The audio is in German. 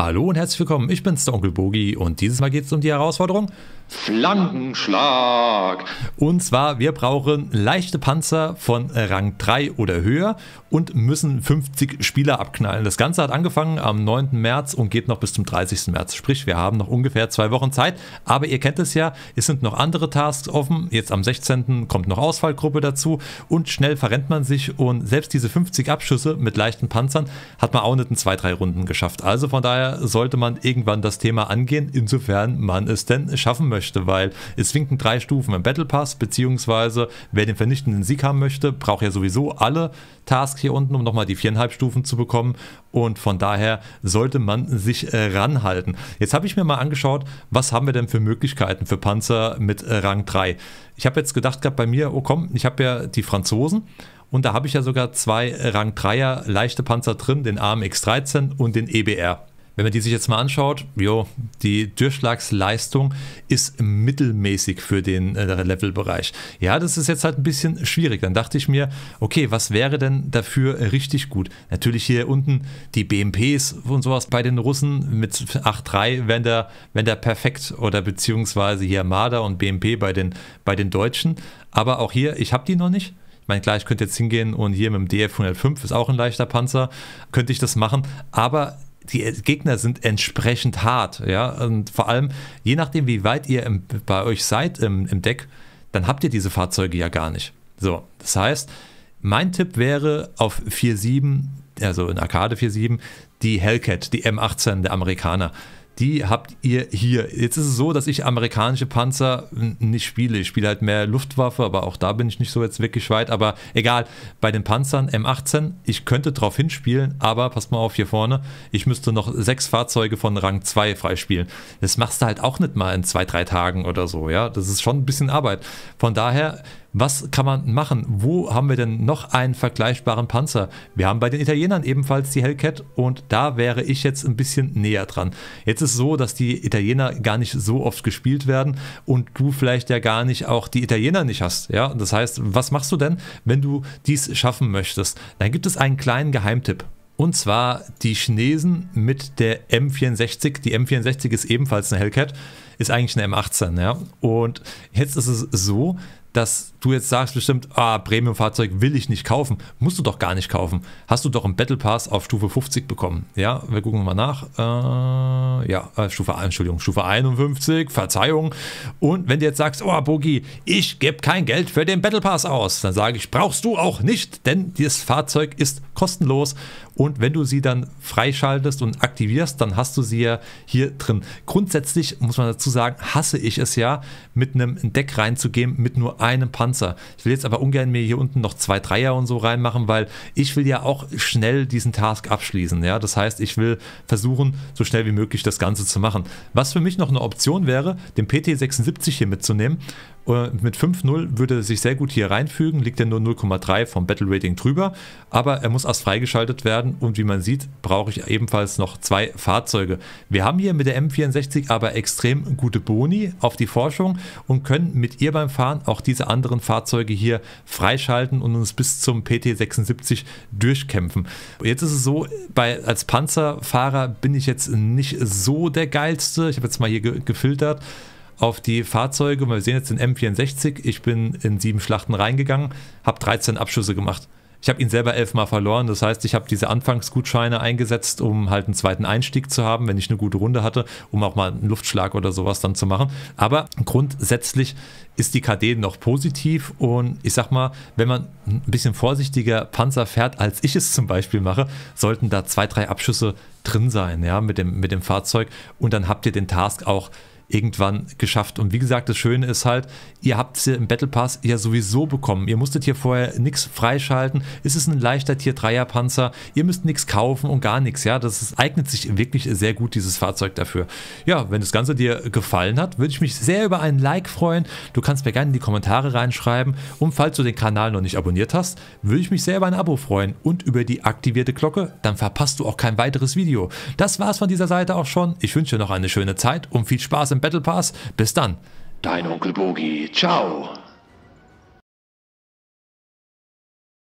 Hallo und herzlich willkommen, ich bin's der Onkel Bogi und dieses Mal geht es um die Herausforderung Flankenschlag. Und zwar, wir brauchen leichte Panzer von Rang 3 oder höher und müssen 50 Spieler abknallen. Das Ganze hat angefangen am 9. März und geht noch bis zum 30. März. Sprich, wir haben noch ungefähr zwei Wochen Zeit. Aber ihr kennt es ja, es sind noch andere Tasks offen. Jetzt am 16. kommt noch Ausfallgruppe dazu und schnell verrennt man sich. Und selbst diese 50 Abschüsse mit leichten Panzern hat man auch nicht in zwei, drei Runden geschafft. Also von daher sollte man irgendwann das Thema angehen, insofern man es denn schaffen möchte, weil es winken drei Stufen im Battle Pass, beziehungsweise wer den vernichtenden Sieg haben möchte, braucht ja sowieso alle Tasks hier unten, um nochmal die viereinhalb Stufen zu bekommen und von daher sollte man sich äh, ranhalten. Jetzt habe ich mir mal angeschaut, was haben wir denn für Möglichkeiten für Panzer mit äh, Rang 3. Ich habe jetzt gedacht gehabt bei mir, oh komm, ich habe ja die Franzosen und da habe ich ja sogar zwei äh, Rang 3er leichte Panzer drin, den AMX 13 und den EBR. Wenn man die sich jetzt mal anschaut, jo, die Durchschlagsleistung ist mittelmäßig für den äh, Levelbereich. Ja, das ist jetzt halt ein bisschen schwierig. Dann dachte ich mir, okay, was wäre denn dafür richtig gut? Natürlich hier unten die BMPs und sowas bei den Russen mit 8.3 wären da, wären da perfekt oder beziehungsweise hier Marder und BMP bei den, bei den Deutschen. Aber auch hier, ich habe die noch nicht. Ich meine, klar, ich könnte jetzt hingehen und hier mit dem DF 105 ist auch ein leichter Panzer, könnte ich das machen, aber die Gegner sind entsprechend hart, ja. Und vor allem, je nachdem, wie weit ihr im, bei euch seid im, im Deck, dann habt ihr diese Fahrzeuge ja gar nicht. So, das heißt, mein Tipp wäre auf 4-7, also in Arcade 4-7, die Hellcat, die M18 der Amerikaner die habt ihr hier. Jetzt ist es so, dass ich amerikanische Panzer nicht spiele. Ich spiele halt mehr Luftwaffe, aber auch da bin ich nicht so jetzt wirklich weit. Aber egal, bei den Panzern M18, ich könnte drauf hinspielen, aber passt mal auf hier vorne, ich müsste noch sechs Fahrzeuge von Rang 2 freispielen. Das machst du halt auch nicht mal in zwei, drei Tagen oder so, ja. Das ist schon ein bisschen Arbeit. Von daher was kann man machen? Wo haben wir denn noch einen vergleichbaren Panzer? Wir haben bei den Italienern ebenfalls die Hellcat und da wäre ich jetzt ein bisschen näher dran. Jetzt ist es so, dass die Italiener gar nicht so oft gespielt werden und du vielleicht ja gar nicht auch die Italiener nicht hast. Ja, das heißt, was machst du denn, wenn du dies schaffen möchtest? Dann gibt es einen kleinen Geheimtipp. Und zwar die Chinesen mit der M64. Die M64 ist ebenfalls eine Hellcat, ist eigentlich eine M18. Ja? Und jetzt ist es so, dass du jetzt sagst bestimmt, ah, Premium-Fahrzeug will ich nicht kaufen. Musst du doch gar nicht kaufen. Hast du doch einen Battle Pass auf Stufe 50 bekommen. Ja, wir gucken mal nach. Äh, ja, äh, Stufe, Entschuldigung, Stufe 51, Verzeihung. Und wenn du jetzt sagst, oh, Bogi, ich gebe kein Geld für den Battle Pass aus, dann sage ich, brauchst du auch nicht, denn dieses Fahrzeug ist kostenlos. Und wenn du sie dann freischaltest und aktivierst, dann hast du sie ja hier drin. Grundsätzlich muss man dazu sagen, hasse ich es ja, mit einem Deck reinzugehen mit nur einem einem Panzer. Ich will jetzt aber ungern mir hier unten noch zwei Dreier und so reinmachen, weil ich will ja auch schnell diesen Task abschließen. Ja? Das heißt, ich will versuchen, so schnell wie möglich das Ganze zu machen. Was für mich noch eine Option wäre, den PT-76 hier mitzunehmen, äh, mit 5-0 würde er sich sehr gut hier reinfügen, liegt er nur 0,3 vom Battle Rating drüber, aber er muss erst freigeschaltet werden und wie man sieht, brauche ich ebenfalls noch zwei Fahrzeuge. Wir haben hier mit der M64 aber extrem gute Boni auf die Forschung und können mit ihr beim Fahren auch diese anderen Fahrzeuge hier freischalten und uns bis zum PT76 durchkämpfen. Jetzt ist es so, bei, als Panzerfahrer bin ich jetzt nicht so der geilste. Ich habe jetzt mal hier ge gefiltert auf die Fahrzeuge. Wir sehen jetzt den M64. Ich bin in sieben Schlachten reingegangen, habe 13 Abschüsse gemacht. Ich habe ihn selber elfmal verloren. Das heißt, ich habe diese Anfangsgutscheine eingesetzt, um halt einen zweiten Einstieg zu haben, wenn ich eine gute Runde hatte, um auch mal einen Luftschlag oder sowas dann zu machen. Aber grundsätzlich ist die KD noch positiv und ich sag mal, wenn man ein bisschen vorsichtiger Panzer fährt, als ich es zum Beispiel mache, sollten da zwei, drei Abschüsse drin sein, ja, mit dem, mit dem Fahrzeug. Und dann habt ihr den Task auch irgendwann geschafft. Und wie gesagt, das Schöne ist halt, ihr habt es ja im Battle Pass ja sowieso bekommen. Ihr musstet hier vorher nichts freischalten. Es ist ein leichter Tier 3er Panzer. Ihr müsst nichts kaufen und gar nichts. Ja, das ist, eignet sich wirklich sehr gut, dieses Fahrzeug dafür. Ja, wenn das Ganze dir gefallen hat, würde ich mich sehr über einen Like freuen. Du kannst mir gerne in die Kommentare reinschreiben. Und falls du den Kanal noch nicht abonniert hast, würde ich mich sehr über ein Abo freuen und über die aktivierte Glocke. Dann verpasst du auch kein weiteres Video. Das war es von dieser Seite auch schon. Ich wünsche dir noch eine schöne Zeit und viel Spaß im im Battle Pass. Bis dann. Dein Onkel Bogi. Ciao.